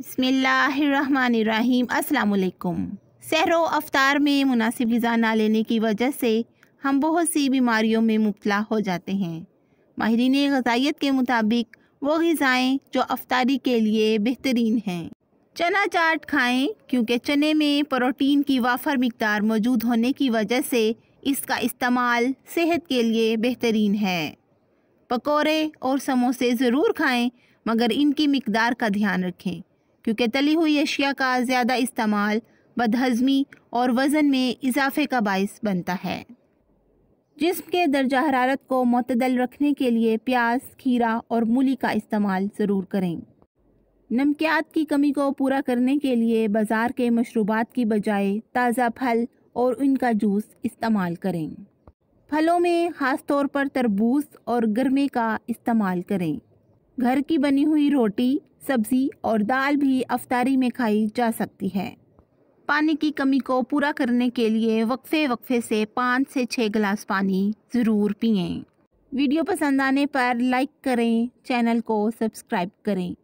बसमीम् अल्लाम सैर अफ्तार में मुनासिब गज़ा ना लेने की वजह से हम बहुत सी बीमारियों में मुबला हो जाते हैं माहरीन गजाइत के मुताबिक वो गज़ाएँ जो अफ्तारी के लिए बेहतरीन हैं चना चाट खाएँ क्योंकि चने में प्रोटीन की वाफर मकदार मौजूद होने की वजह से इसका इस्तेमाल सेहत के लिए बेहतरीन है पकौड़े और समोसे ज़रूर खाएँ मगर इनकी मकदार का ध्यान रखें क्योंकि तली हुई अशिया का ज़्यादा इस्तेमाल बदहजमी और वज़न में इजाफे का बायस बनता है जिसम के दर्जा हरारत को मतदल रखने के लिए प्याज खीरा और मूली का इस्तेमाल ज़रूर करें नमकियात की कमी को पूरा करने के लिए बाज़ार के मशरूबात की बजाय ताज़ा फल और उनका जूस इस्तेमाल करें फलों में ख़ास तौर पर तरबूज और गर्मे का इस्तेमाल करें घर की बनी हुई रोटी सब्जी और दाल भी अफतारी में खाई जा सकती है पानी की कमी को पूरा करने के लिए वक्फे वक्फे से पाँच से छः गिलास पानी ज़रूर पिएं। वीडियो पसंद आने पर लाइक करें चैनल को सब्सक्राइब करें